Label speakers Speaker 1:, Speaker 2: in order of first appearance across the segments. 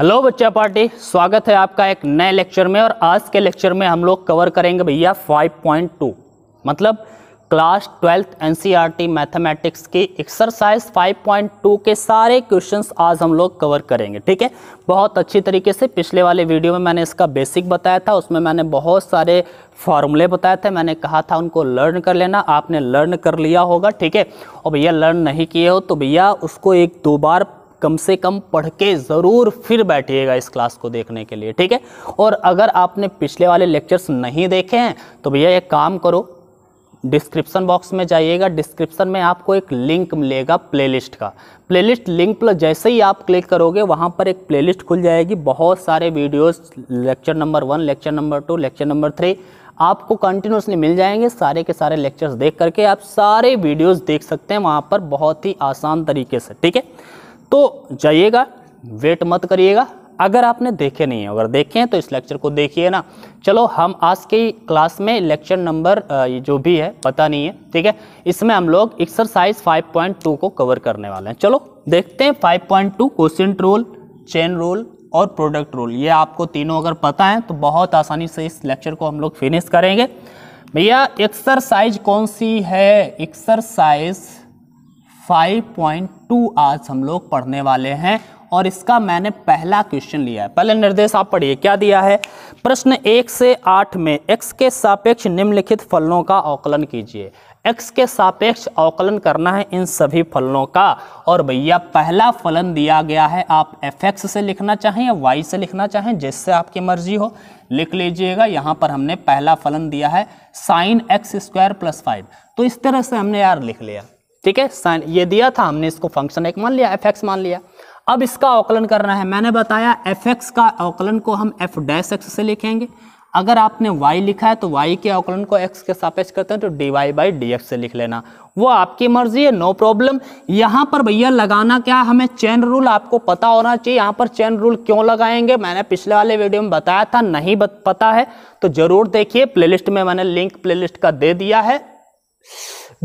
Speaker 1: hello बच्चा party स्वागत है आपका एक नए लेक्चर में और आज के लेक्चर में हम लोग कवर करेंगे भैया 5.2 मतलब क्लास ट्वेल्थ एनसीईआरटी मैथमेटिक्स की एक्सरसाइज 5.2 के सारे क्वेश्चंस आज हम लोग कवर करेंगे ठीक है बहुत अच्छी तरीके से पिछले वाले वीडियो में मैंने इसका बेसिक बताया था उसमें मैंने बहुत सारे फार्मूले बताए थे मैंने कहा था उनको लर्न कर लेना आपने लर्न कर लिया होगा ठीक है और भैया लर्न नहीं किए हो तो भैया उसको एक दो बार कम से कम पढ़ के ज़रूर फिर बैठिएगा इस क्लास को देखने के लिए ठीक है और अगर आपने पिछले वाले लेक्चर्स नहीं देखे हैं तो भैया एक काम करो डिस्क्रिप्सन बॉक्स में जाइएगा डिस्क्रिप्शन में आपको एक लिंक मिलेगा प्लेलिस्ट का प्लेलिस्ट लिंक पर जैसे ही आप क्लिक करोगे वहाँ पर एक प्लेलिस्ट खुल जाएगी बहुत सारे videos lecture number one lecture number two lecture number three आपको कंटिन्यूसली मिल जाएंगे सारे के सारे लेक्चर्स देख करके आप सारे वीडियोज़ देख सकते हैं वहाँ पर बहुत ही आसान तरीके से ठीक है तो जाइएगा वेट मत करिएगा अगर आपने देखे नहीं है अगर देखे हैं तो इस लेक्चर को देखिए ना चलो हम आज की क्लास में लेक्चर नंबर जो भी है पता नहीं है ठीक है इसमें हम लोग एक्सरसाइज 5.2 को कवर करने वाले हैं चलो देखते हैं 5.2 क्वेश्चन रोल चेन रोल और प्रोडक्ट रोल ये आपको तीनों अगर पता है तो बहुत आसानी से इस लेक्चर को हम लोग फिनिश करेंगे भैया एक्सरसाइज कौन सी है एक्सरसाइज 5.2 आज हम लोग पढ़ने वाले हैं और इसका मैंने पहला क्वेश्चन लिया है पहले निर्देश आप पढ़िए क्या दिया है प्रश्न एक से आठ में एक्स के सापेक्ष निम्नलिखित फलनों का आकलन कीजिए एक्स के सापेक्ष आकलन करना है इन सभी फलनों का और भैया पहला फलन दिया गया है आप एफ एक्स से लिखना चाहें या वाई से लिखना चाहें जिससे आपकी मर्जी हो लिख लीजिएगा यहाँ पर हमने पहला फलन दिया है sine X square plus five तो इस तरह से हमने यार लिख लिया ठीक है साइन ये दिया था हमने इसको फंक्शन एक मान लिया एफ एक्स मान लिया अब इसका अवकलन करना है मैंने बताया एफ एक्स का अवकलन को हम एफ डैश एक्स से लिखेंगे अगर आपने y लिखा है तो y के अवकलन को x के सापेक्ष करते हैं तो dy वाई बाई डी से लिख लेना वो आपकी मर्जी है नो प्रॉब्लम यहाँ पर भैया लगाना क्या हमें चैन रूल आपको पता होना चाहिए यहाँ पर चैन रूल क्यों लगाएंगे मैंने पिछले वाले वीडियो में बताया था नहीं पता है तो ज़रूर देखिए प्लेलिस्ट में मैंने लिंक प्ले का दे दिया है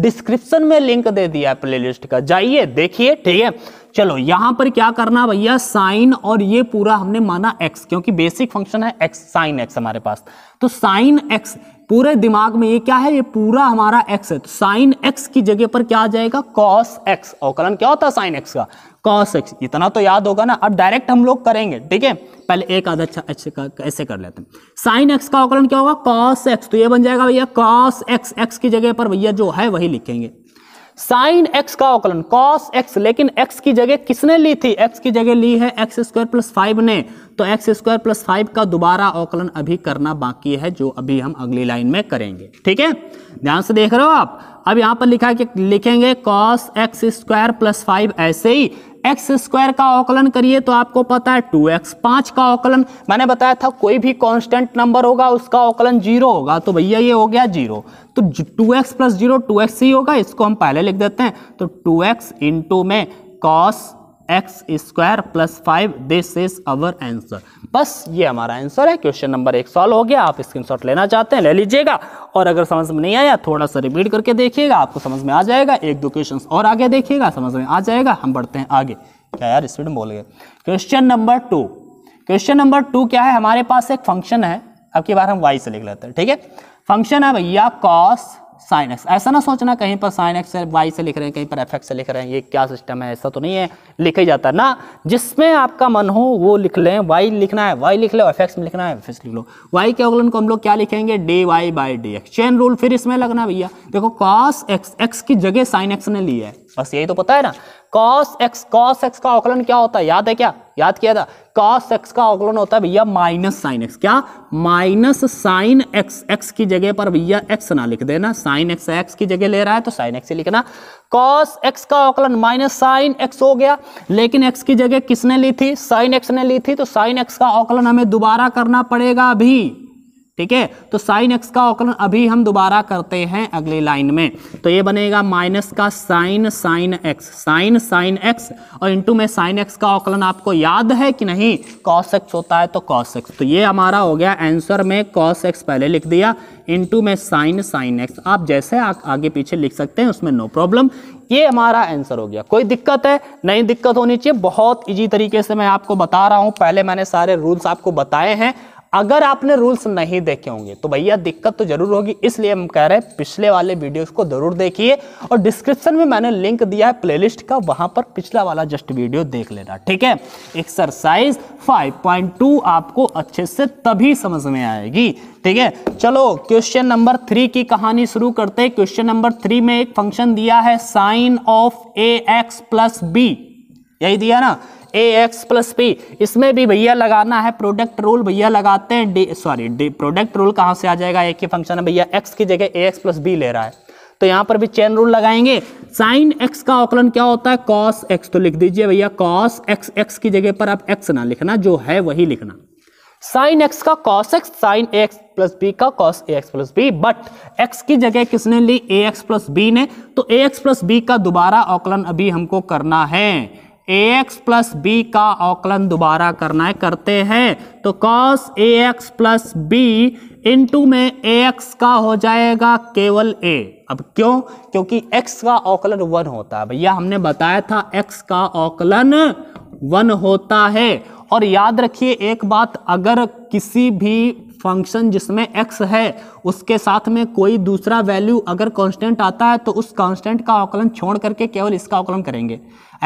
Speaker 1: डिस्क्रिप्शन में लिंक दे दिया है प्लेलिस्ट का जाइए देखिए ठीक है चलो यहां पर क्या करना भैया साइन और ये पूरा हमने माना एक्स क्योंकि बेसिक फंक्शन है एक्स साइन एक्स हमारे पास तो साइन एक्स पूरे दिमाग में ये क्या है ये पूरा हमारा एक्स है तो साइन एक्स की जगह पर क्या आ जाएगा कॉस एक्स अवकलन क्या होता है साइन एक्स का कॉस एक्स इतना तो याद होगा ना अब डायरेक्ट हम लोग करेंगे ठीक है पहले एक आधा अच्छा अच्छे का ऐसे कर लेते हैं साइन एक्स का अवकलन क्या होगा कॉस एक्स तो ये बन जाएगा भैया कॉस एक्स एक्स की जगह पर भैया जो है वही लिखेंगे साइन एक्स का अवकलन कॉस एक्स लेकिन एक्स की जगह किसने ली थी एक्स की जगह ली है एक्स स्क्वायर प्लस फाइव ने तो एक्स स्क्वायर प्लस फाइव का दोबारा अवकलन अभी करना बाकी है जो अभी हम अगली लाइन में करेंगे ठीक है ध्यान से देख रहे हो आप अब यहां पर लिखा कि लिखेंगे cos X square plus five ऐसे ही एक्स स्क्वायर का अवकलन करिए तो आपको पता है टू एक्स पाँच का अवकलन मैंने बताया था कोई भी कांस्टेंट नंबर होगा उसका अवकलन जीरो होगा तो भैया ये हो गया जीरो तो two X plus zero two X ही होगा इसको हम पहले लिख देते हैं तो टू एक्स इंटू में cos X square plus five this is our answer बस ये हमारा आंसर है क्वेश्चन नंबर एक सॉल्व हो गया आप स्क्रीनशॉट लेना चाहते हैं ले लीजिएगा और अगर समझ में नहीं आया थोड़ा सा रिपीट करके देखिएगा आपको समझ में आ जाएगा एक दो क्वेश्चन और आगे देखिएगा समझ में आ जाएगा हम बढ़ते हैं आगे क्या यार स्पीड में बोल गए question number two question number two क्या है हमारे पास एक फंक्शन है अब की बार हम वाई से लिख लेते हैं ठीक है फंक्शन है भैया कॉस साइन एक्स ऐसा ना सोचना कहीं पर साइन एक्स वाई से लिख रहे हैं कहीं पर एफ एक्स से लिख रहे हैं ये क्या सिस्टम है ऐसा तो नहीं है लिखा ही जाता ना जिसमें आपका मन हो वो लिख लें वाई लिखना है वाई लिख लो एफ एक्स में लिखना है एफ एक्स लिख लो वाई के अवलन को हम लोग क्या लिखेंगे d y by d x chain rule फिर इसमें लगना भैया देखो कॉस एक्स एक्स की जगह साइन एक्स ने लिया है बस यही तो पता है ना कॉस एक्स कॉस एक्स का अवकलन क्या होता है याद है क्या याद किया था कॉस एक्स का अवकलन होता है भैया माइनस साइन एक्स क्या माइनस साइन एक्स एक्स की जगह पर भैया एक्स ना लिख देना साइन एक्स एक्स की जगह ले रहा है तो साइन एक्स लिखना कॉस एक्स का अवकलन माइनस साइन एक्स हो गया लेकिन एक्स की जगह किसने ली थी साइन एक्स ने ली थी तो साइन एक्स का अवकलन हमें दोबारा करना पड़ेगा अभी ठीक है तो साइन एक्स का अवकलन अभी हम दोबारा करते हैं अगली लाइन में तो ये बनेगा माइनस का sine sine x sine sine x और इंटू में साइन एक्स का अवकलन आपको याद है कि नहीं कॉस एक्स होता है तो कॉस एक्स तो ये हमारा हो गया आंसर में कॉस एक्स पहले लिख दिया इंटू में साइन साइन एक्स आप जैसे आ, आगे पीछे लिख सकते हैं उसमें नो प्रॉब्लम ये हमारा आंसर हो गया कोई दिक्कत है नहीं दिक्कत होनी चाहिए बहुत इजी तरीके से मैं आपको बता रहा हूँ पहले मैंने सारे रूल्स आपको बताए हैं अगर आपने रूल्स नहीं देखे होंगे तो भैया दिक्कत तो जरूर होगी इसलिए हम कह रहे हैं पिछले वाले वीडियोस को जरूर देखिए और डिस्क्रिप्शन में मैंने लिंक दिया है प्लेलिस्ट का वहां पर पिछला वाला जस्ट वीडियो देख लेना ठीक है एक्सरसाइज 5.2 आपको अच्छे से तभी समझ में आएगी ठीक है चलो क्वेश्चन नंबर थ्री की कहानी शुरू करते हैं क्वेश्चन नंबर थ्री में एक फंक्शन दिया है sine of a x plus b यही दिया ना ए एक्स प्लस पी इसमें भी भैया लगाना है प्रोडक्ट रूल भैया लगाते हैं d sorry d product rule कहाँ से आ जाएगा एक ही फंक्शन है भैया एक्स की जगह ए एक्स प्लस बी ले रहा है तो यहाँ पर भी चेन रूल लगाएंगे साइन एक्स का ऑकलन क्या होता है कॉस एक्स तो लिख दीजिए भैया कॉस एक्स एक्स की जगह पर आप एक्स ना लिखना जो है वही लिखना साइन एक्स का कॉस एक्स साइन ए एक्स प्लस बी का cos a x plus b but x की जगह किसने ली ए एक्स प्लस बी ने तो ए एक्स प्लस बी का दोबारा ऑकलन अभी हमको करना है ए एक्स प्लस बी का औकलन दोबारा करना है करते हैं तो cos a x plus B into में ए एक्स का हो जाएगा केवल ए अब क्यों क्योंकि एक्स का औकलन वन होता है भैया हमने बताया था एक्स का औकलन वन होता है और याद रखिए एक बात अगर किसी भी फंक्शन जिसमें x है उसके साथ में कोई दूसरा वैल्यू अगर कांस्टेंट आता है तो उस कांस्टेंट का आकलन छोड़ करके केवल इसका आकलन करेंगे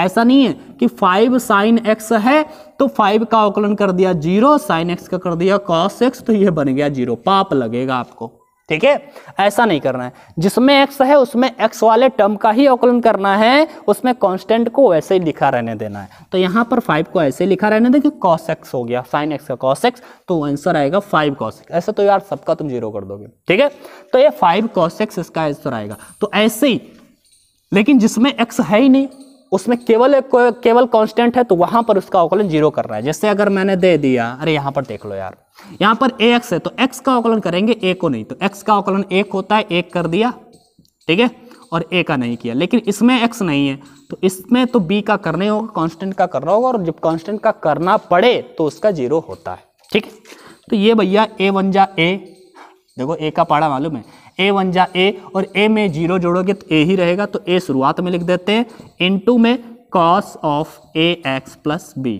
Speaker 1: ऐसा नहीं है कि फाइव साइन एक्स है तो फाइव का आकलन कर दिया जीरो साइन एक्स का कर दिया कॉस एक्स तो ये बन गया जीरो पाप लगेगा आपको ठीक है ऐसा नहीं करना है जिसमें एक्स है उसमें एक्स वाले टर्म का ही अवकलन करना है उसमें कांस्टेंट को वैसे ही लिखा रहने देना है तो यहाँ पर फाइव को ऐसे लिखा रहने दे कि कॉस एक्स हो गया साइन एक्स का कॉस एक्स तो आंसर आएगा फाइव कॉस एक्स ऐसा तो यार सबका तुम जीरो कर दोगे ठीक है तो ये फाइव कॉस एक्स इसका आंसर आएगा तो ऐसे ही लेकिन जिसमें एक्स है ही नहीं उसमें केवल केवल कॉन्स्टेंट है तो वहां पर उसका अवकलन जीरो करना है जैसे अगर मैंने दे दिया अरे यहाँ पर देख लो यार यहां पर ए एक्स है तो एक्स का आकलन करेंगे ए को नहीं तो एक्स का आकलन एक होता है एक कर दिया ठीक है और ए का नहीं किया लेकिन इसमें एक्स नहीं है तो इसमें तो बी का ही होगा कॉन्स्टेंट का करना होगा और जब कॉन्स्टेंट का करना पड़े तो उसका जीरो होता है ठीक है तो ये भैया ए वन जा ए देखो ए का पाड़ा मालूम है ए वन जा ए और ए में जीरो जोड़ोगे तो ए ही रहेगा तो ए शुरुआत में लिख देते हैं इन में cos of a x plus b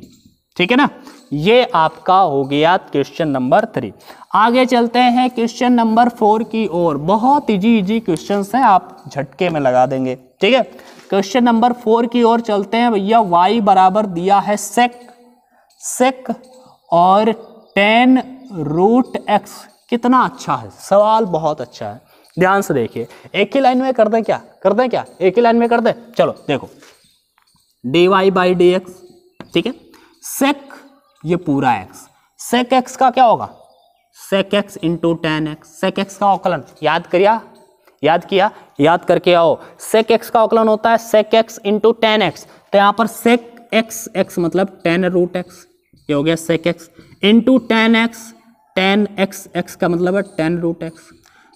Speaker 1: ठीक है ना ये आपका हो गया क्वेश्चन नंबर थ्री आगे चलते हैं क्वेश्चन नंबर फोर की ओर बहुत इजी इजी क्वेश्चन हैं आप झटके में लगा देंगे ठीक है क्वेश्चन नंबर फोर की ओर चलते हैं भैया वाई बराबर दिया है सेक सेक और टेन रूट एक्स कितना अच्छा है सवाल बहुत अच्छा है ध्यान से देखिए एक ही लाइन में कर दें क्या कर दें क्या एक ही लाइन में कर दें चलो देखो d y by d x ठीक है सेक ये पूरा एक्स सेक एक्स का क्या होगा sec x into tan x sec x का अवकलन याद करिया याद किया याद करके आओ सेक एक्स का अवकलन होता है sec x into tan x तो यहां पर सेक एक्स एक्स मतलब टेन रूट एक्स ये हो गया sec x into tan x tan x x का मतलब है टेन रूट एक्स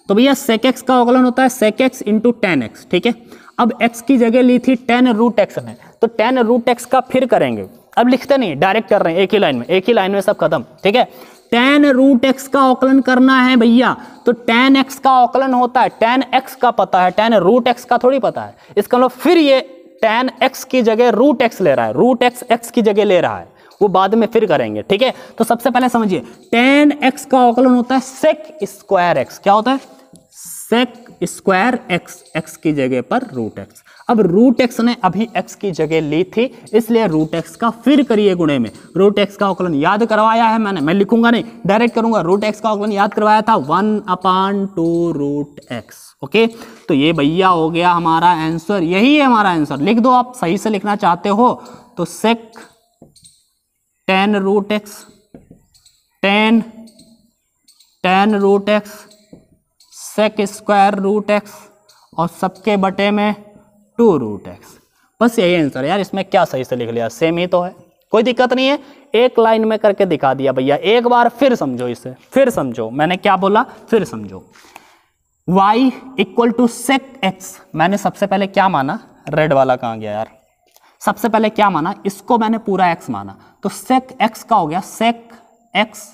Speaker 1: तो भैया सेक एक्स का अवकलन होता है sec x into tan x ठीक है अब एक्स की जगह ली थी टेन रूट एक्स ने तो टेन रूट एक्स का फिर करेंगे अब लिखते नहीं डायरेक्ट कर रहे हैं एक ही लाइन में एक ही लाइन में सब खत्म ठीक है टेन रूट एक्स का आकलन करना है भैया तो टेन एक्स का आकलन होता है टेन एक्स का पता है टेन रूट एक्स का थोड़ी पता है इसका मतलब फिर ये टेन एक्स की जगह रूट एक्स ले रहा है रूट एक्स एक्स की जगह ले रहा है वो बाद में फिर करेंगे ठीक है तो सबसे पहले समझिए टेन एक्स का आकलन होता है सेक स्क्वायर एक्स क्या होता है सेक स्क्वायर एक्स एक्स की जगह पर रूट एक्स अब रूट एक्स ने अभी एक्स की जगह ली थी इसलिए रूट एक्स का फिर करिए गुणे में रूट एक्स का आकलन याद करवाया है मैंने मैं लिखूंगा नहीं डायरेक्ट करूंगा रूट एक्स का आकलन याद करवाया था one upon two root x okay तो ये भैया हो गया हमारा आंसर यही है हमारा आंसर लिख दो आप सही से लिखना चाहते हो तो sec tan root x tan tan root x sec square root x और सबके बटे में टू रूट एक्स बस यही आंसर है यार इसमें क्या सही से लिख लिया सेम ही तो है कोई दिक्कत नहीं है एक लाइन में करके दिखा दिया भैया एक बार फिर समझो इसे फिर समझो मैंने क्या बोला फिर समझो y equal to sec x मैंने सबसे पहले क्या माना रेड वाला कहाँ गया यार सबसे पहले क्या माना इसको मैंने पूरा x माना तो सेक x का हो गया sec x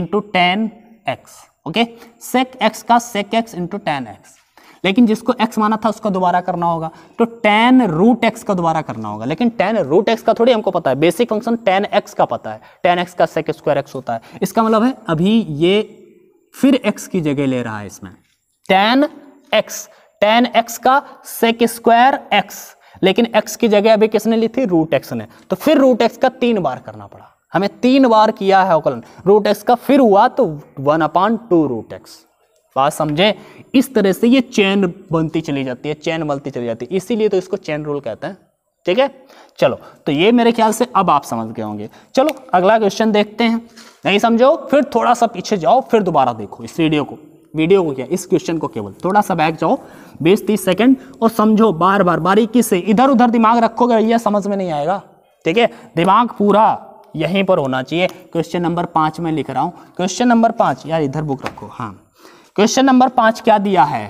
Speaker 1: into tan x okay sec x का sec x into tan x लेकिन जिसको एक्स माना था उसका दोबारा करना होगा तो टेन रूट एक्स का दोबारा करना होगा लेकिन टेन रूट एक्स का थोड़ी हमको पता है बेसिक फंक्शन टेन एक्स का पता है टेन एक्स का सेक स्क्वायर एक्स होता है इसका मतलब है अभी ये फिर एक्स की जगह ले रहा है इसमें टेन एक्स टेन एक्स का सेक स्क्वायर एक्स लेकिन एक्स की जगह अभी किसने ली थी रूट एक्स ने तो फिर रूट एक्स का तीन बार करना पड़ा हमें तीन बार किया है अवकलन रूट एक्स का फिर हुआ तो one upon two root x बात समझे इस तरह से ये चैन बनती चली जाती है चैन बनती चली जाती है इसीलिए तो इसको चैन रूल कहते हैं ठीक है चलो तो ये मेरे ख्याल से अब आप समझ गए होंगे चलो अगला क्वेश्चन देखते हैं नहीं समझो फिर थोड़ा सा पीछे जाओ फिर दोबारा देखो इस वीडियो को वीडियो को क्या इस क्वेश्चन को केवल थोड़ा सा बैक जाओ बीस तीस सेकेंड और समझो बार बार बारीकी से इधर उधर दिमाग रखोगे भैया समझ में नहीं आएगा ठीक है दिमाग पूरा यहीं पर होना चाहिए क्वेश्चन नंबर पाँच में लिख रहा हूँ क्वेश्चन नंबर पाँच यार इधर बुक रखो हाँ क्वेश्चन नंबर पांच क्या दिया है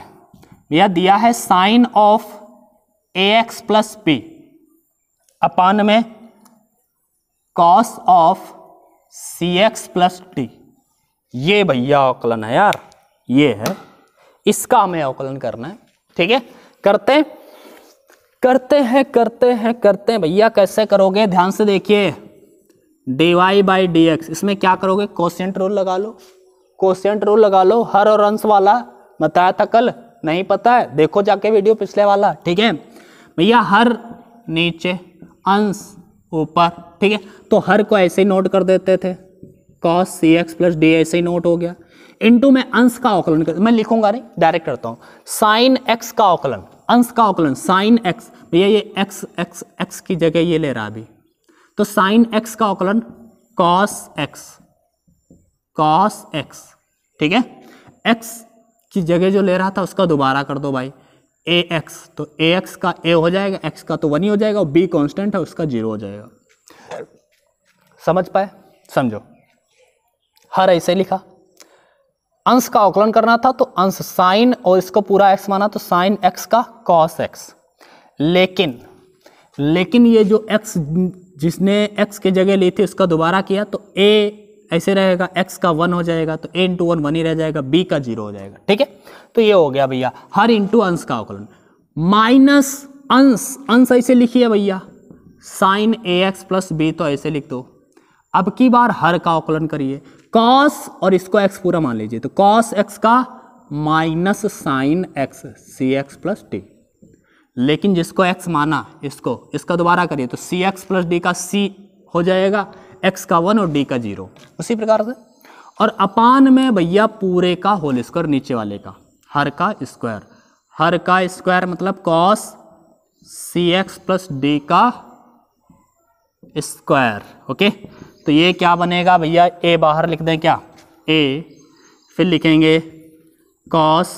Speaker 1: यह दिया है sine of a x plus p upon में cos of c x plus t ये भैया अवकलन है यार ये है इसका हमें अवकलन करना है ठीक है करते हैं करते हैं करते हैं करते हैं भैया कैसे करोगे ध्यान से देखिए d y by d x इसमें क्या करोगे कॉसेंट रोल लगा लो क्वेश्चन रूल लगा लो हर और अंश वाला बताया था कल नहीं पता है देखो जाके वीडियो पिछले वाला ठीक है भैया हर नीचे अंश ऊपर ठीक है तो हर को ऐसे ही नोट कर देते थे cos c x plus d ऐसे ही नोट हो गया इंटू में अंश का आकलन कर मैं लिखूंगा नहीं डायरेक्ट करता हूँ साइन एक्स का आकलन अंश का आकलन साइन एक्स भैया ये एक्स एक्स एक्स की जगह ये ले रहा अभी तो साइन एक्स का आकलन कॉस एक्स कॉस एक्स ठीक है एक्स की जगह जो ले रहा था उसका दोबारा कर दो भाई ए एक्स तो ए एक्स का ए हो जाएगा एक्स का तो वन ही हो जाएगा और बी कॉन्स्टेंट है उसका जीरो हो जाएगा समझ पाए समझो हर ऐसे लिखा अंश का अवकलन करना था तो अंश साइन और इसको पूरा एक्स माना तो साइन एक्स का कॉस एक्स लेकिन लेकिन ये जो एक्स जिसने एक्स के जगह ली थी उसका दोबारा किया तो ए ऐसे रहेगा एक्स का वन हो जाएगा तो ए इंटू वन वन ही रह जाएगा बी का जीरो हो जाएगा ठीक है तो ये हो गया भैया हर इंटू अंश का अवकलन माइनस अंश अंश ऐसे लिखिए भैया साइन ए एक्स प्लस बी तो ऐसे लिख दो अब की बार हर का अवकलन करिए कॉस और इसको एक्स पूरा मान लीजिए तो कॉस एक्स का minus sign x c x plus d लेकिन जिसको एक्स माना इसको इसका दोबारा करिए तो सी एक्स प्लस डी का सी हो जाएगा एक्स का वन और डी का जीरो उसी प्रकार से और अपान में भैया पूरे का होल स्क्वायर नीचे वाले का हर का स्क्वायर हर का स्क्वायर मतलब cos c x plus d का स्क्वायर ओके तो ये क्या बनेगा भैया ए बाहर लिख दें क्या ए फिर लिखेंगे cos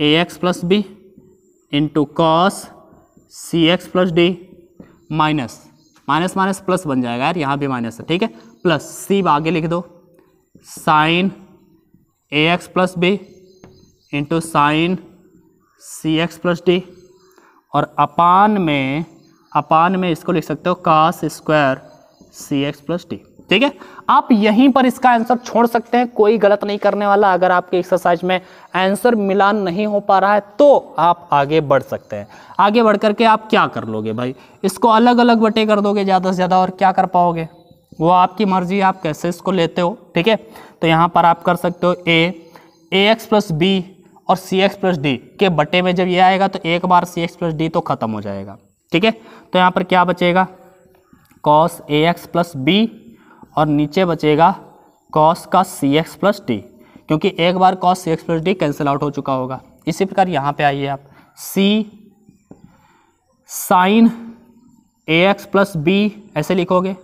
Speaker 1: a x plus B into cos c x plus d minus minus minus plus बन जाएगा यार यहाँ भी माइनस है ठीक है प्लस सी आगे लिख दो साइन ए x plus B into sine सी एक्स प्लस डी और अपान में अपान में इसको लिख सकते हो कास स्क्वायर सी एक्स प्लस डी ठीक है आप यहीं पर इसका आंसर छोड़ सकते हैं कोई गलत नहीं करने वाला अगर आपके एक्सरसाइज में आंसर मिलान नहीं हो पा रहा है तो आप आगे बढ़ सकते हैं आगे बढ़ करके आप क्या कर लोगे भाई इसको अलग अलग बटे कर दोगे ज़्यादा से ज़्यादा और क्या कर पाओगे वो आपकी मर्जी आप कैसे इसको लेते हो ठीक है तो यहाँ पर आप कर सकते हो a a x plus b और सी एक्स प्लस डी के बटे में जब ये आएगा तो एक बार सी एक्स प्लस डी तो ख़त्म हो जाएगा ठीक है तो यहाँ पर क्या बचेगा cos a x plus b और नीचे बचेगा कॉस का सी एक्स प्लस डी क्योंकि एक बार cos c x plus d cancel out हो चुका होगा इसी प्रकार यहाँ पे आइए आप सी साइन ए एक्स प्लस बी ऐसे लिखोगे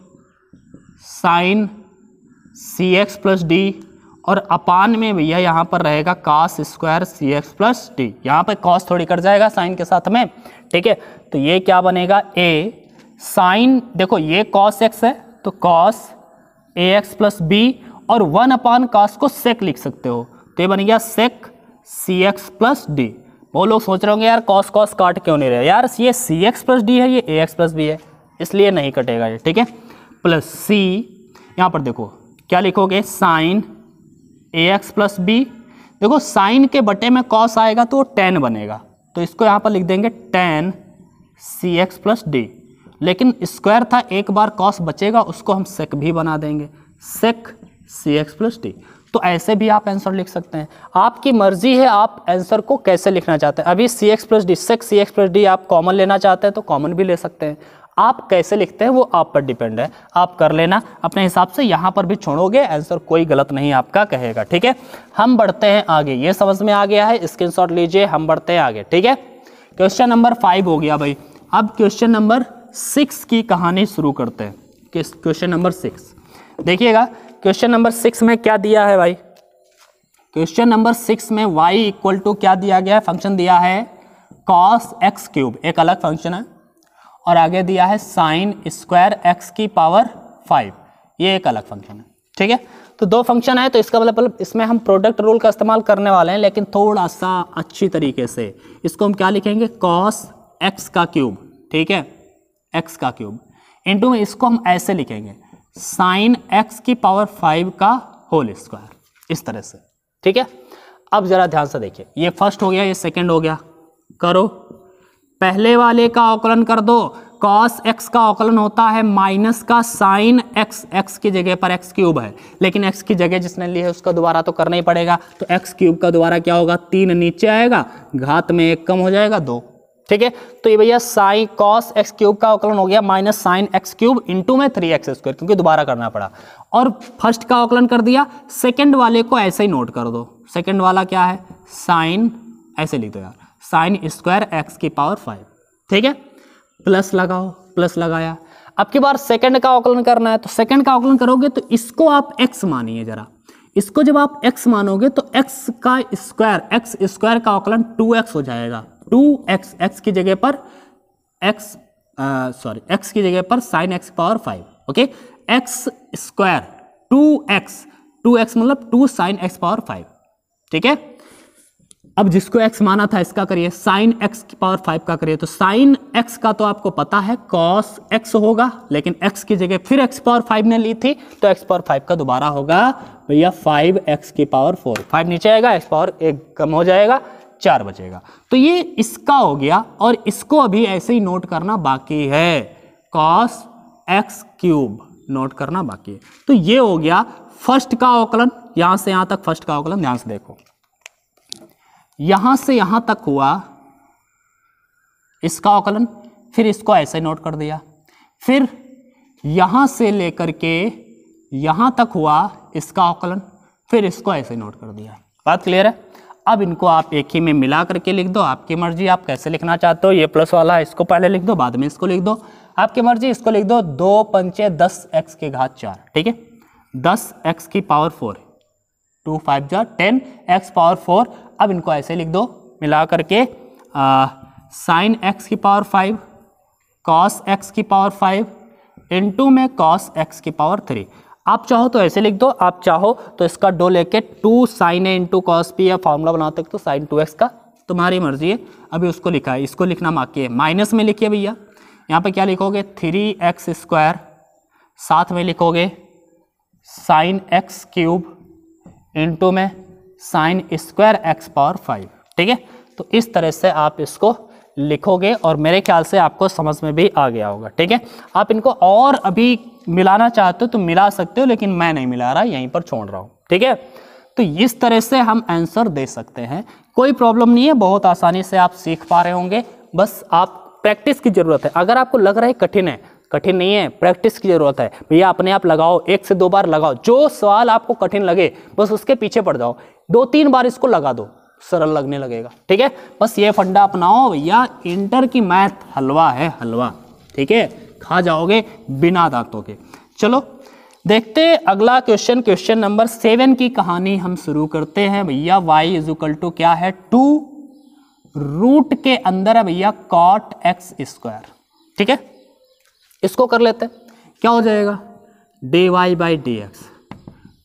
Speaker 1: साइन सी एक्स प्लस डी और अपान में भैया यहाँ पर रहेगा कास स्क्वायर सी एक्स प्लस डी यहाँ पर कॉस थोड़ी कट जाएगा साइन के साथ में ठीक है तो ये क्या बनेगा ए साइन देखो ये कॉस एक्स है तो cos a x plus b और वन अपान कास को सेक लिख सकते हो तो ये बन गया sec c x plus d बहुत लोग सोच रहे होंगे यार कॉस कॉस काट क्यों नहीं रहे यार ये सी एक्स प्लस डी है ये ए एक्स प्लस बी है इसलिए नहीं कटेगा ये ठीक है प्लस सी यहाँ पर देखो क्या लिखोगे साइन ए एक्स प्लस बी देखो साइन के बटे में कॉस आएगा तो वो टेन बनेगा तो इसको यहाँ पर लिख देंगे tan c x plus d लेकिन स्क्वायर था एक बार कॉस बचेगा उसको हम सेक भी बना देंगे sec c x plus t तो ऐसे भी आप आंसर लिख सकते हैं आपकी मर्जी है आप आंसर को कैसे लिखना चाहते हैं अभी c x plus d sec c x plus d आप कॉमन लेना चाहते हैं तो कॉमन भी ले सकते हैं आप कैसे लिखते हैं वो आप पर डिपेंड है आप कर लेना अपने हिसाब से यहाँ पर भी छोड़ोगे आंसर कोई गलत नहीं आपका कहेगा ठीक है हम बढ़ते हैं आगे ये समझ में आ गया है शॉट लीजिए हम बढ़ते हैं आगे ठीक है क्वेश्चन नंबर फाइव हो गया भाई अब क्वेश्चन नंबर सिक्स की कहानी शुरू करते हैं क्वेश्चन नंबर सिक्स देखिएगा क्वेश्चन नंबर सिक्स में क्या दिया है भाई क्वेश्चन नंबर सिक्स में y इक्वल टू क्या दिया गया है फंक्शन दिया है कॉस एक्स क्यूब एक अलग फंक्शन है और आगे दिया है साइन स्क्वायर एक्स की पावर फाइव ये एक अलग फंक्शन है ठीक है तो दो फंक्शन है तो इसका मतलब, मतलब इसमें हम प्रोडक्ट रूल का इस्तेमाल करने वाले हैं लेकिन थोड़ा सा अच्छी तरीके से इसको हम क्या लिखेंगे कॉस एक्स का क्यूब ठीक है एक्स का क्यूब इंटू में इसको हम ऐसे लिखेंगे साइन एक्स की पावर फाइव का होल स्क्वायर इस तरह से ठीक है अब ज़रा ध्यान से देखिए ये फर्स्ट हो गया ये सेकंड हो गया करो पहले वाले का अवकलन कर दो कॉस एक्स का अवकलन होता है माइनस का साइन एक्स एक्स की जगह पर एक्स क्यूब है लेकिन एक्स की जगह जिसने ली है उसका दोबारा तो करना ही पड़ेगा तो एक्स क्यूब का दोबारा क्या होगा तीन नीचे आएगा घात में एक कम हो जाएगा दो ठीक है तो ये भैया साइन कॉस एक्स क्यूब का अवकलन हो गया minus sign x cube into में थ्री एक्स स्क्वायर क्योंकि दोबारा करना पड़ा और फर्स्ट का अवकलन कर दिया सेकंड वाले को ऐसे ही नोट कर दो सेकंड वाला क्या है साइन ऐसे लिख दो यार साइन स्क्वायर एक्स की पावर फाइव ठीक है प्लस लगाओ प्लस लगाया अब की बार सेकेंड का अवकलन करना है तो सेकंड का अवकलन करोगे तो इसको आप एक्स मानिए जरा इसको जब आप एक्स मानोगे तो एक्स का स्क्वायर एक्स स्क्वायर का अवकलन टू एक्स हो जाएगा टू एक्स एक्स की जगह पर एक्स सॉरी एक्स की जगह पर sine x power five okay x square two x two x मतलब two sine x power five ठीक है अब जिसको x माना था इसका करिए साइन x की पावर फाइव का करिए तो साइन x का तो आपको पता है cos x होगा लेकिन x की जगह फिर x पावर फाइव ने ली थी तो x पावर फाइव का दोबारा होगा भैया फाइव एक्स की पावर फोर फाइव नीचे आएगा x पावर एक कम हो जाएगा चार बचेगा तो ये इसका हो गया और इसको अभी ऐसे ही नोट करना बाकी है कॉस एक्स क्यूब नोट करना बाकी है तो ये हो गया फर्स्ट का अवकलन यहां से यहां तक फर्स्ट का अवकलन ध्यान से देखो यहां से यहां तक हुआ इसका अवकलन फिर इसको ऐसे नोट कर दिया फिर यहां से लेकर के यहां तक हुआ इसका अवकलन फिर इसको ऐसे नोट कर दिया बात क्लियर है अब इनको आप एक ही में मिला करके लिख दो आपकी मर्जी आप कैसे लिखना चाहते हो ये प्लस वाला है इसको पहले लिख दो बाद में इसको लिख दो आपकी मर्जी इसको लिख दो दो पंचे दस एक्स के घात चार ठीक है दस एक्स की पावर फोर टू फाइव जार टेन एक्स पावर फोर अब इनको ऐसे लिख दो मिला करके साइन एक्स की पावर फाइव कॉस एक्स की पावर फाइव इंटू में कॉस एक्स की पावर थ्री आप चाहो तो ऐसे लिख दो आप चाहो तो इसका डो लेके two sine a into cos p या फॉर्मूला बना सकते हो साइन टू एक्स का तुम्हारी मर्जी है अभी उसको लिखा है इसको लिखना बाकी है माइनस में लिखिए भैया यहाँ पे क्या लिखोगे थ्री एक्स स्क्वायर साथ में लिखोगे साइन एक्स क्यूब इंटू में sine square x power five ठीक है तो इस तरह से आप इसको लिखोगे और मेरे ख्याल से आपको समझ में भी आ गया होगा ठीक है आप इनको और अभी मिलाना चाहते हो तो मिला सकते हो लेकिन मैं नहीं मिला रहा यहीं पर छोड़ रहा हूँ ठीक है तो इस तरह से हम आंसर दे सकते हैं कोई प्रॉब्लम नहीं है बहुत आसानी से आप सीख पा रहे होंगे बस आप प्रैक्टिस की ज़रूरत है अगर आपको लग रहा है कठिन है कठिन नहीं है प्रैक्टिस की ज़रूरत है भैया अपने आप लगाओ एक से दो बार लगाओ जो सवाल आपको कठिन लगे बस उसके पीछे पड़ जाओ दो तीन बार इसको लगा दो सरल लगने लगेगा ठीक है बस ये फंडा अपनाओ भैया इंटर की मैथ हलवा है हलवा ठीक है खा जाओगे बिना दांतों के चलो देखते अगला क्वेश्चन क्वेश्चन नंबर सेवन की कहानी हम शुरू करते हैं भैया वाई इजुकल टू क्या है टू रूट के अंदर है भैया कॉट एक्स स्क्वायर ठीक है इसको कर लेते हैं क्या हो जाएगा d y by d x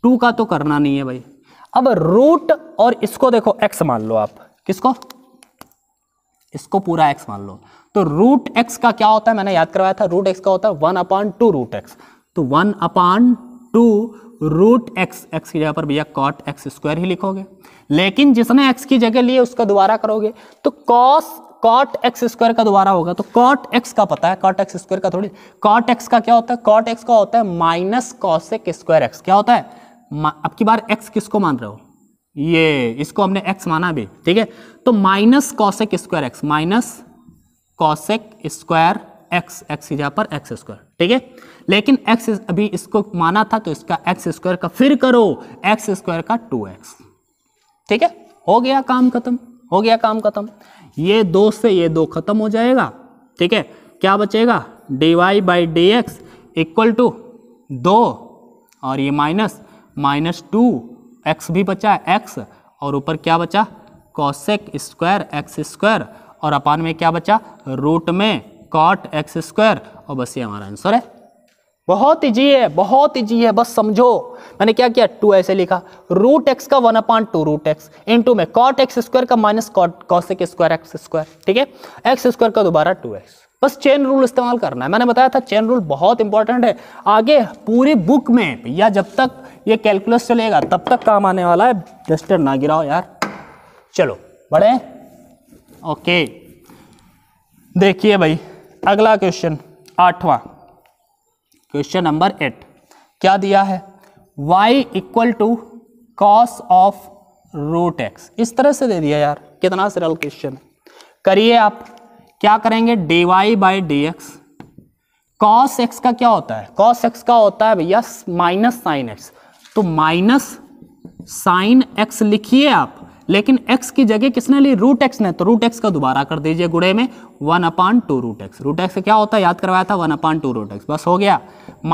Speaker 1: two का तो करना नहीं है भाई अब रूट और इसको देखो एक्स मान लो आप किसको इसको पूरा एक्स मान लो तो रूट एक्स का क्या होता है मैंने याद करवाया था रूट एक्स का होता है one upon two root x तो one upon two root x x की जगह पर भैया कॉट एक्स स्क्वायर ही लिखोगे लेकिन जिसने एक्स की जगह लिए उसका दोबारा करोगे तो कॉस कॉट एक्स स्क्वायर का दोबारा होगा तो कॉट एक्स का पता है कॉट एक्स स्क्वायर का थोड़ी कॉट एक्स का क्या होता है कॉट एक्स का होता है माइनस कॉसेक स्क्वायर एक्स क्या होता है अब की बार x किसको मान रहे हो ये इसको हमने x माना भी ठीक है तो minus cosec square x minus cosec square x x की जगह पर एक्स स्क्वायर ठीक है लेकिन x अभी इसको माना था तो इसका एक्स स्क्वायर का फिर करो एक्स स्क्वायर का टू एक्स ठीक है हो गया काम खत्म हो गया काम खत्म ये दो से ये दो खत्म हो जाएगा ठीक है क्या बचेगा d y by d x equal to दो और ये माइनस माइनस टू एक्स भी बचा एक्स और ऊपर क्या बचा कॉसेक स्क्वायर एक्स स्क्वायर और अपान में क्या बचा रूट में कॉट एक्स स्क्वायर और बस ये हमारा आंसर है बहुत ईजी है बहुत ईजी है बस समझो मैंने क्या किया टू ऐसे लिखा रूट एक्स का one upon two root x into में कॉट एक्स स्क्वायर का minus cot cosec square x square ठीक है एक्स स्क्वायर का दोबारा टू एक्स बस चेन रूल इस्तेमाल करना है मैंने बताया था चेन रूल बहुत इंपॉर्टेंट है आगे पूरी बुक में या जब तक ये कैलकुलस चलेगा तब तक काम आने वाला है डस्टर ना गिराओ यार चलो बढ़े ओके देखिए भाई अगला क्वेश्चन आठवां क्वेश्चन नंबर एट क्या दिया है y equal to cos of root x इस तरह से दे दिया यार कितना सरल क्वेश्चन करिए आप क्या करेंगे d y by d x cos x का क्या होता है कॉस एक्स का होता है भैया माइनस साइन एक्स तो माइनस साइन एक्स लिखिए आप लेकिन x की जगह किसने ली रूट एक्स ने तो रूट एक्स का दोबारा कर दीजिए गुड़े में one upon two root x root x क्या होता है याद करवाया था one upon two root x बस हो गया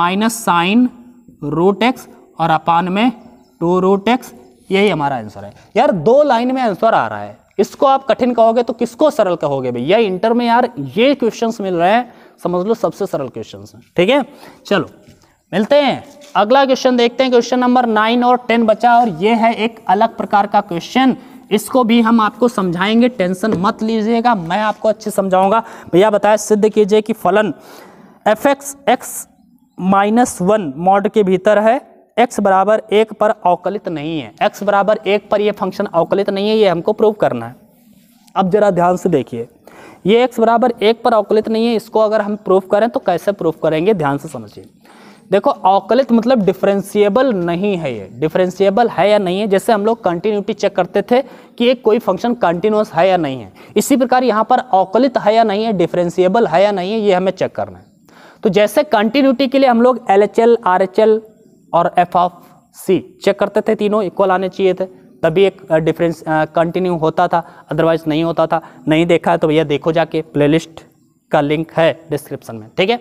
Speaker 1: माइनस साइन रूट एक्स और अपान में टू रूट एक्स यही हमारा आंसर है यार दो लाइन में आंसर आ रहा है इसको आप कठिन कहोगे तो किसको सरल कहोगे भैया इंटर में यार ये क्वेश्चंस मिल रहे हैं समझ लो सबसे सरल क्वेश्चंस हैं ठीक है चलो मिलते हैं अगला क्वेश्चन देखते हैं क्वेश्चन नंबर नाइन और टेन बचा और ये है एक अलग प्रकार का क्वेश्चन इसको भी हम आपको समझाएंगे टेंशन मत लीजिएगा मैं आपको अच्छे समझाऊंगा भैया बताया सिद्ध कीजिए कि फलन f x x minus one mod के भीतर है एक्स बराबर एक पर अवकलित नहीं है एक्स बराबर एक पर यह फंक्शन अवकलित नहीं है ये हमको प्रूव करना है अब जरा ध्यान से देखिए ये एक्स बराबर एक पर अवकलित नहीं है इसको अगर हम प्रूफ करें तो कैसे प्रूफ करेंगे ध्यान से समझिए देखो अवकलित मतलब डिफरेंशिएबल नहीं है ये डिफरेंशिएबल है या नहीं है जैसे हम लोग कंटिन्यूटी चेक करते थे कि एक कोई फंक्शन कंटिन्यूस है या नहीं है इसी प्रकार यहाँ पर अवकलित है या नहीं है डिफरेंशिएबल है या नहीं है ये हमें चेक करना है तो जैसे कंटिन्यूटी के लिए हम लोग L H L R H L और एफ ऑफ सी चेक करते थे तीनों इक्वल आने चाहिए थे तभी एक डिफरेंस कंटिन्यू होता था अदरवाइज नहीं होता था नहीं देखा है तो भैया देखो जाके प्लेलिस्ट का लिंक है डिस्क्रिप्शन में ठीक है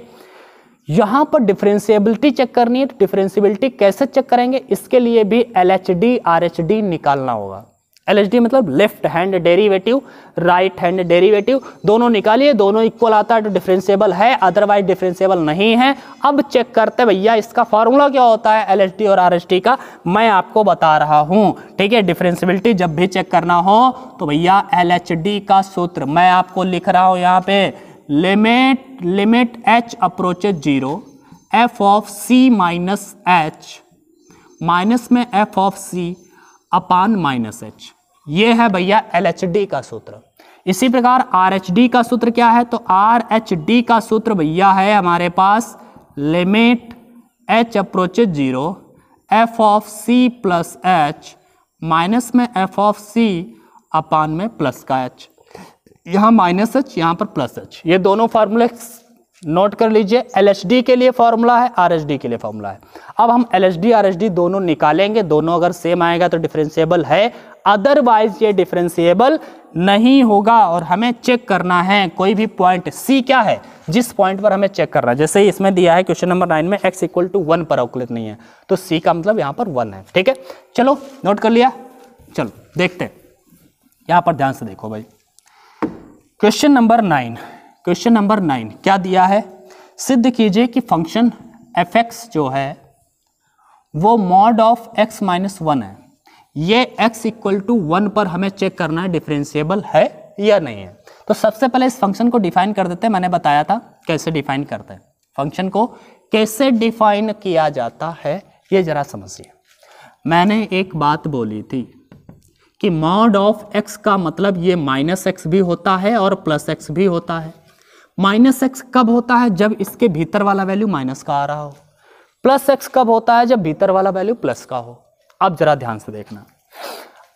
Speaker 1: यहाँ पर डिफ्रेंसीबिलिटी चेक करनी है तो डिफ्रेंसीबिलिटी कैसे चेक करेंगे इसके लिए भी L H D R H D निकालना होगा एल मतलब left hand derivative right hand derivative दोनों निकालिए दोनों इक्वल आता है तो डिफरेंसीबल है अदरवाइज डिफ्रेंसीबल नहीं है अब चेक करते भैया इसका फॉर्मूला क्या होता है एल और आर का मैं आपको बता रहा हूँ ठीक है डिफ्रेंसीबिलिटी जब भी चेक करना हो तो भैया एल का सूत्र मैं आपको लिख रहा हूँ यहाँ पे limit limit h approaches zero f of c minus h minus में f of c upon minus h ये है भैया एल का सूत्र इसी प्रकार आर का सूत्र क्या है तो आर का सूत्र भैया है हमारे पास limit h approach zero f of c plus h minus में एफ ऑफ सी अपान में प्लस का एच यहाँ माइनस एच यहाँ पर प्लस एच ये दोनों फार्मूले नोट कर लीजिए एलएचडी के लिए फॉर्मूला है आरएचडी के लिए फॉर्मूला है अब हम एलएचडी आरएचडी दोनों निकालेंगे दोनों अगर सेम आएगा तो डिफरेंशिएबल है अदरवाइज ये डिफरेंशिएबल नहीं होगा और हमें चेक करना है कोई भी पॉइंट सी क्या है जिस पॉइंट पर हमें चेक करना है जैसे इसमें दिया है क्वेश्चन नंबर नाइन में एक्स इक्वल टू वन पर अवकुलित नहीं है तो सी का मतलब यहाँ पर वन है ठीक है चलो नोट कर लिया चलो देखते हैं यहाँ पर ध्यान से देखो भाई question number nine question number nine क्या दिया है सिद्ध कीजिए कि फंक्शन एफ एक्स जो है वो mod of x minus one है ये x इक्वल टू वन पर हमें चेक करना है डिफ्रेंशिएबल है या नहीं है तो सबसे पहले इस फंक्शन को डिफाइन कर देते हैं मैंने बताया था कैसे डिफाइन करते हैं फंक्शन को कैसे डिफाइन किया जाता है ये जरा समझिए मैंने एक बात बोली थी कि मॉड ऑफ x का मतलब ये माइनस एक्स भी होता है और प्लस एक्स भी होता है माइनस एक्स कब होता है जब इसके भीतर वाला वैल्यू माइनस का आ रहा हो प्लस एक्स कब होता है जब भीतर वाला वैल्यू प्लस का हो आप जरा ध्यान से देखना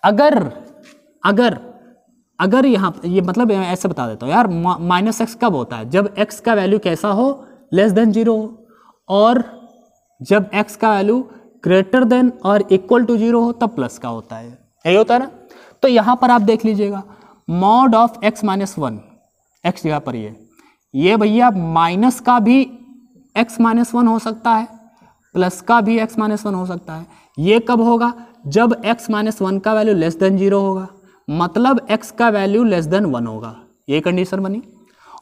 Speaker 1: अगर अगर अगर यहाँ ये मतलब ऐसे बता देता हूँ यार माइनस एक्स कब होता है जब एक्स का वैल्यू कैसा हो लेस देन जीरो हो और जब एक्स का वैल्यू ग्रेटर देन और इक्वल टू जीरो हो तब प्लस का होता है यही होता है ना तो यहाँ पर आप देख लीजिएगा mod of x minus one x जगह पर ये ये भैया माइनस का भी x माइनस वन हो सकता है प्लस का भी x माइनस वन हो सकता है ये कब होगा जब x माइनस वन का वैल्यू लेस देन जीरो होगा मतलब x का वैल्यू लेस देन वन होगा ये कंडीशन बनी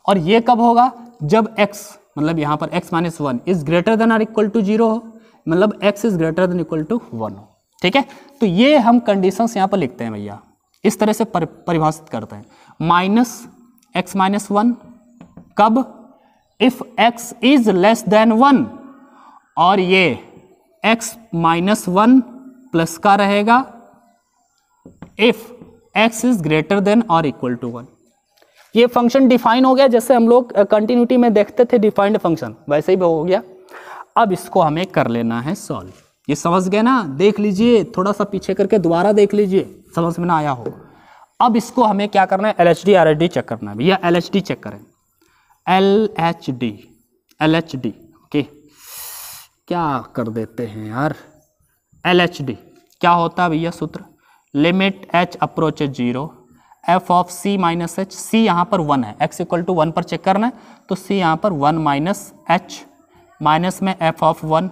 Speaker 1: और ये कब होगा जब x मतलब यहाँ पर x minus one is greater than or equal to zero हो मतलब x is greater than equal to one हो ठीक है तो ये हम कंडीशंस यहाँ पर लिखते हैं भैया इस तरह से परिभाषित करते हैं माइनस एक्स माइनस वन कब if x is less than one और ये एक्स माइनस वन प्लस का रहेगा if x is greater than और इक्वल टू वन ये फंक्शन डिफाइन हो गया जैसे हम लोग कंटिन्यूटी में देखते थे डिफाइंड फंक्शन वैसे ही हो गया अब इसको हमें कर लेना है सॉल्व ये समझ गए ना देख लीजिए थोड़ा सा पीछे करके दोबारा देख लीजिए समझ में ना आया हो अब इसको हमें क्या करना है L H D R H D check करना है भैया एल एच डी चेक करें L H D L H D okay क्या कर देते हैं यार एल एच डी क्या होता है भैया सूत्र limit h approach zero f of c minus h c यहाँ पर वन है एक्स इक्वल टू वन पर चेक करना है तो सी यहाँ पर वन माइनस एच माइनस में एफ ऑफ वन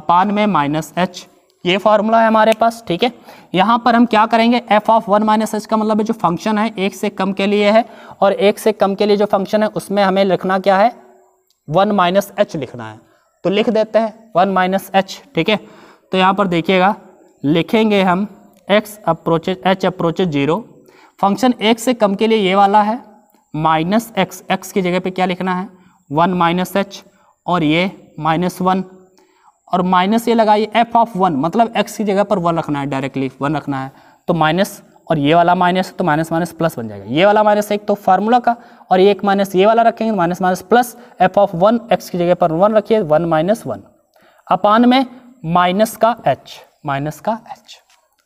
Speaker 1: अपान में माइनस एच ये फार्मूला है हमारे पास ठीक है यहाँ पर हम क्या करेंगे f of one minus h का मतलब जो फंक्शन है एक से कम के लिए है और एक से कम के लिए जो फंक्शन है उसमें हमें लिखना क्या है वन माइनस एच लिखना है तो लिख देते हैं वन माइनस एच ठीक है तो यहाँ पर देखिएगा लिखेंगे हम x approaches h approaches zero function एक से कम के लिए ये वाला है माइनस एक्स एक्स की जगह पे क्या लिखना है वन माइनस एच और ये माइनस वन और माइनस ये लगाइए एफ ऑफ वन मतलब एक्स की जगह पर वन रखना है डायरेक्टली वन रखना है तो माइनस और ये वाला माइनस तो माइनस माइनस प्लस बन जाएगा ये वाला माइनस एक तो फार्मूला का और ये एक माइनस ये वाला रखेंगे तो minus minus plus f of one x की जगह पर वन रखिए वन माइनस वन अपान में माइनस का एच माइनस का एच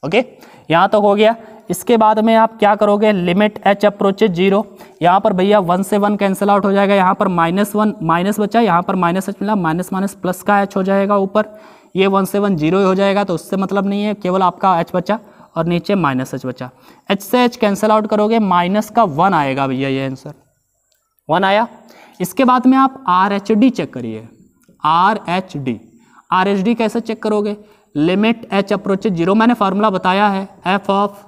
Speaker 1: ओके यहाँ तो हो गया इसके बाद में आप क्या करोगे लिमिट एच अप्रोचेज जीरो यहाँ पर भैया वन से वन कैंसिल आउट हो जाएगा यहाँ पर माइनस वन माइनस बचा यहाँ पर माइनस एच मिला माइनस माइनस प्लस का एच हो जाएगा ऊपर ये वन से वन जीरो हो जाएगा तो उससे मतलब नहीं है केवल आपका एच बचा और नीचे माइनस एच बचा एच से एच कैंसिल आउट करोगे माइनस का वन आएगा भैया ये आंसर वन आया इसके बाद में आप आर एच डी चेक करिए R H D R H D कैसे चेक करोगे लिमिट एच अप्रोच जीरो मैंने फार्मूला बताया है f of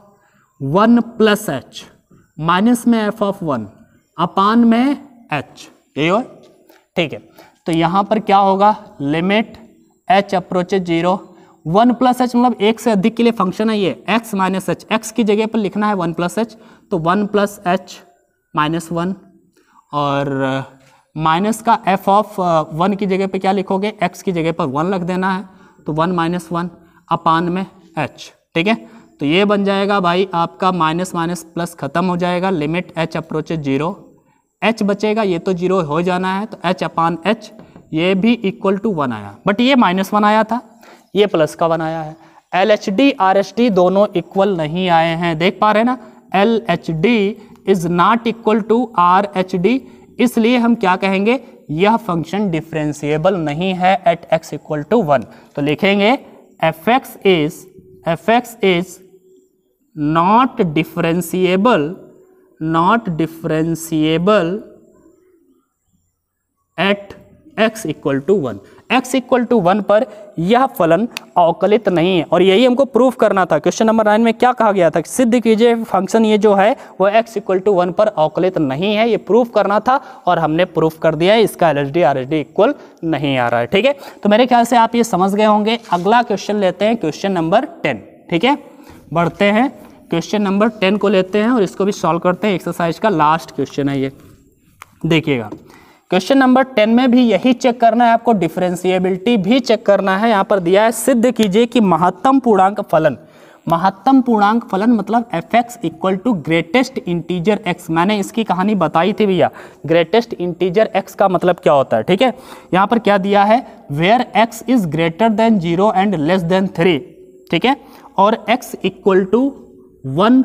Speaker 1: one plus h minus में एफ ऑफ वन अपान में एच ये हो ठीक है तो यहाँ पर क्या होगा limit h approaches zero one plus h मतलब एक से अधिक के लिए फंक्शन है ये एक्स माइनस एच एक्स की जगह पर लिखना है वन प्लस एच तो one plus h minus one और माइनस का एफ ऑफ वन की जगह पे क्या लिखोगे एक्स की जगह पर वन लग देना है तो वन माइनस वन अपान में एच ठीक है तो ये बन जाएगा भाई आपका माइनस माइनस प्लस खत्म हो जाएगा limit h approaches zero h बचेगा ये तो जीरो हो जाना है तो एच अपान एच ये भी इक्वल टू वन आया बट ये माइनस वन आया था ये प्लस का वन आया है L H D R H D दोनों इक्वल नहीं आए हैं देख पा रहे ना L H D is not equal to R H D इसलिए हम क्या कहेंगे यह फंक्शन डिफ्रेंशिएबल नहीं है at x equal to one तो लिखेंगे f x is f x is not differentiable not differentiable at x equal to one x equal to one पर यह फलन अवकलित नहीं है और यही हमको प्रूफ करना था क्वेश्चन नंबर नाइन में क्या कहा गया था सिद्ध कीजिए फंक्शन ये जो है वो एक्स इक्वल टू वन पर अवकलित नहीं है ये प्रूफ करना था और हमने प्रूफ कर दिया है इसका L H D R H D equal नहीं आ रहा है ठीक है तो मेरे ख्याल से आप ये समझ गए होंगे अगला क्वेश्चन लेते हैं क्वेश्चन नंबर टेन ठीक है बढ़ते हैं क्वेश्चन नंबर टेन को लेते हैं और इसको भी सॉल्व करते हैं एक्सरसाइज का लास्ट क्वेश्चन है ये देखिएगा क्वेश्चन नंबर टेन में भी यही चेक करना है आपको डिफ्रेंसीबिलिटी भी चेक करना है यहाँ पर दिया है सिद्ध कीजिए कि महत्तम पूर्णांक फलन महत्तम पूर्णांक फलन मतलब f x equal to greatest integer x मैंने इसकी कहानी बताई थी भैया ग्रेटेस्ट इंटीजर एक्स का मतलब क्या होता है ठीक है यहाँ पर क्या दिया है where x is greater than zero and less than three ठीक है और x इक्वल टू वन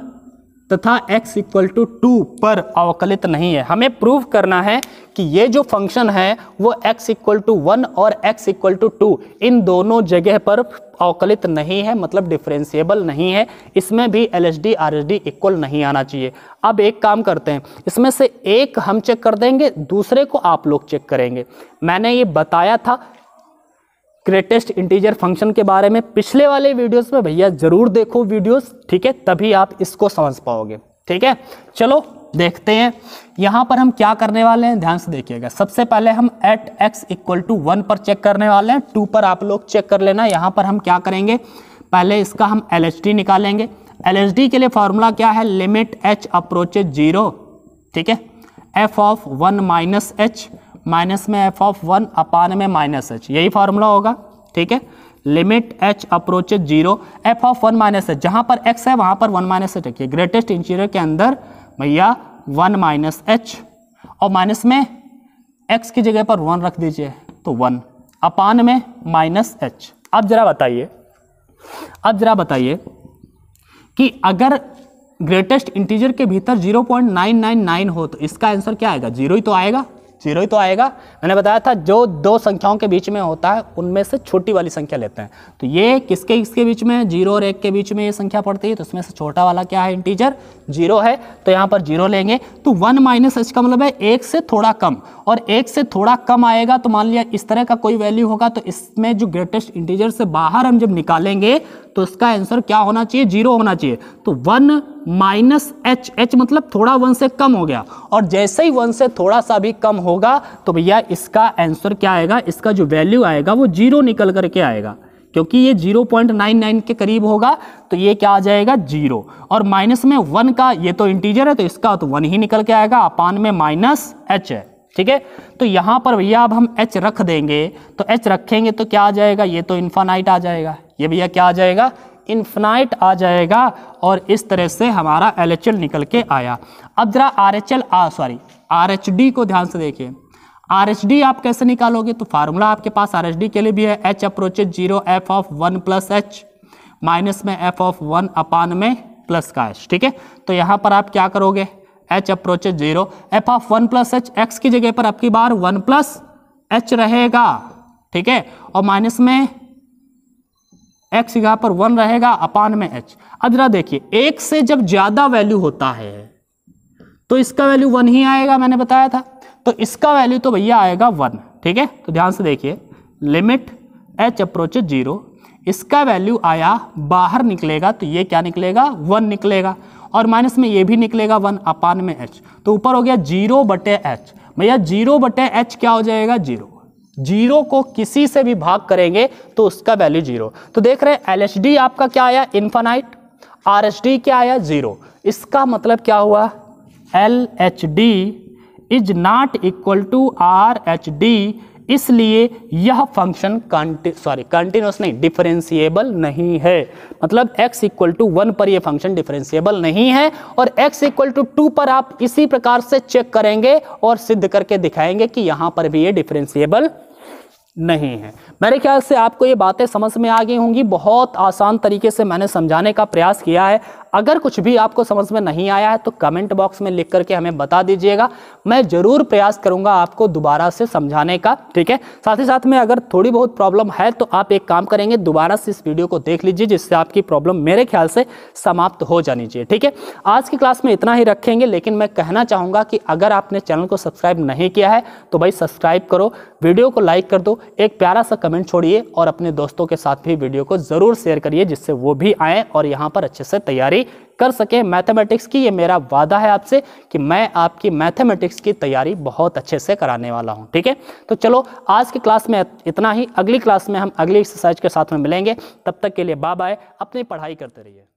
Speaker 1: तथा x इक्वल टू टू पर अवकलित नहीं है हमें प्रूव करना है कि ये जो फंक्शन है वो x इक्वल टू वन और x इक्वल टू टू इन दोनों जगह पर अवकलित नहीं है मतलब डिफ्रेंशिएबल नहीं है इसमें भी L H D R H D equal नहीं आना चाहिए अब एक काम करते हैं इसमें से एक हम चेक कर देंगे दूसरे को आप लोग चेक करेंगे मैंने ये बताया था ग्रेटेस्ट इंटीजर फंक्शन के बारे में पिछले वाले वीडियोस में भैया जरूर देखो वीडियोस ठीक है तभी आप इसको समझ पाओगे ठीक है चलो देखते हैं यहाँ पर हम क्या करने वाले हैं ध्यान से देखिएगा सबसे पहले हम at x equal to one पर चेक करने वाले हैं टू पर आप लोग चेक कर लेना यहाँ पर हम क्या करेंगे पहले इसका हम एल निकालेंगे एल के लिए फॉर्मूला क्या है लिमिट एच अप्रोचेज जीरो ठीक है f of one minus h minus में एफ ऑफ वन अपान में माइनस एच यही फार्मूला होगा ठीक है limit h approach zero f of one minus h जहाँ पर एक्स है वहाँ पर वन माइनस एच रखिए ग्रेटेस्ट इंटीरियर के अंदर भैया वन माइनस एच और माइनस में एक्स की जगह पर वन रख दीजिए तो वन अपान में माइनस एच अब जरा बताइए अब जरा बताइए कि अगर ग्रेटेस्ट इंटीजर के भीतर 0.999 हो तो इसका आंसर क्या आएगा जीरो ही तो आएगा जीरो ही तो आएगा मैंने बताया था जो दो संख्याओं के बीच में होता है उनमें से छोटी वाली संख्या लेते हैं तो ये किसके किसके बीच में जीरो और एक के बीच में ये संख्या पड़ती है तो उसमें से छोटा वाला क्या है इंटीजर जीरो है तो यहाँ पर जीरो लेंगे तो वन माइनस एच का मतलब है एक से थोड़ा कम और एक से थोड़ा कम आएगा तो मान लिया इस तरह का कोई वैल्यू होगा तो इसमें जो ग्रेटेस्ट इंटीजर से बाहर हम जब निकालेंगे तो इसका आंसर क्या होना चाहिए जीरो होना चाहिए तो वन माइनस एच एच मतलब थोड़ा वन से कम हो गया और जैसे ही वन से थोड़ा सा भी कम होगा तो भैया इसका आंसर क्या आएगा इसका जो वैल्यू आएगा वो जीरो निकल करके आएगा क्योंकि ये 0.99 के करीब होगा तो ये क्या आ जाएगा जीरो और माइनस में वन का ये तो इंटीजर है तो इसका तो वन ही निकल के आएगा अपान में माइनस एच है ठीक है तो यहाँ पर भैया अब हम एच रख देंगे तो एच रखेंगे तो क्या आ जाएगा ये तो इन्फानाइट आ जाएगा ये भैया क्या आ जाएगा इन्फनाइट आ जाएगा और इस तरह से हमारा एल निकल के आया अब ज़रा आर एच एल आ सॉरी आर को ध्यान से देखिए आर एच डी आप कैसे निकालोगे तो फार्मूला आपके पास आर एच डी के लिए भी है h approaches zero f of one plus h minus में एफ ऑफ वन अपान में प्लस का एच ठीक है तो यहाँ पर आप क्या करोगे h approaches zero f of one plus h x की जगह पर आपकी बार वन प्लस एच रहेगा ठीक है और माइनस में एक्स यहाँ पर वन रहेगा अपान में एच अब जरा देखिए एक से जब ज्यादा वैल्यू होता है तो इसका वैल्यू वन ही आएगा मैंने बताया था तो इसका वैल्यू तो भैया आएगा वन ठीक है तो ध्यान से देखिए लिमिट एच अप्रोच जीरो इसका वैल्यू आया बाहर निकलेगा तो ये क्या निकलेगा वन निकलेगा और माइनस में ये भी निकलेगा वन अपान में एच तो ऊपर हो गया जीरो बटे एच भैया जीरो बटे एच क्या हो जाएगा जीरो जीरो को किसी से भी भाग करेंगे तो उसका वैल्यू जीरो तो देख रहे हैं एल आपका क्या आया इन्फानाइट आर क्या आया जीरो इसका मतलब क्या हुआ L H D is not equal to R H D इसलिए यह फंक्शन कंटि सॉरी कंटिन्यूस नहीं डिफरेंशिएबल नहीं है मतलब x इक्वल टू वन पर यह फंक्शन डिफरेंशिएबल नहीं है और x इक्वल टू टू पर आप इसी प्रकार से चेक करेंगे और सिद्ध करके दिखाएंगे कि यहाँ पर भी ये डिफरेंशिएबल नहीं है मेरे ख्याल से आपको ये बातें समझ में आ गई होंगी बहुत आसान तरीके से मैंने समझाने का प्रयास किया है अगर कुछ भी आपको समझ में नहीं आया है तो कमेंट बॉक्स में लिख करके हमें बता दीजिएगा मैं ज़रूर प्रयास करूंगा आपको दोबारा से समझाने का ठीक है साथ ही साथ में अगर थोड़ी बहुत प्रॉब्लम है तो आप एक काम करेंगे दोबारा से इस वीडियो को देख लीजिए जिससे आपकी प्रॉब्लम मेरे ख्याल से समाप्त हो जानी चाहिए ठीक है आज की क्लास में इतना ही रखेंगे लेकिन मैं कहना चाहूँगा कि अगर आपने चैनल को सब्सक्राइब नहीं किया है तो भाई सब्सक्राइब करो वीडियो को लाइक कर दो एक प्यारा सा कमेंट छोड़िए और अपने दोस्तों के साथ भी वीडियो को ज़रूर शेयर करिए जिससे वो भी आएँ और यहाँ पर अच्छे से तैयारी कर सके मैथमेटिक्स की ये मेरा वादा है आपसे कि मैं आपकी मैथमेटिक्स की तैयारी बहुत अच्छे से कराने वाला हूँ ठीक है तो चलो आज की क्लास में इतना ही अगली क्लास में हम अगली एक्सरसाइज के साथ में मिलेंगे तब तक के लिए बाय बाय अपनी पढ़ाई करते रहिए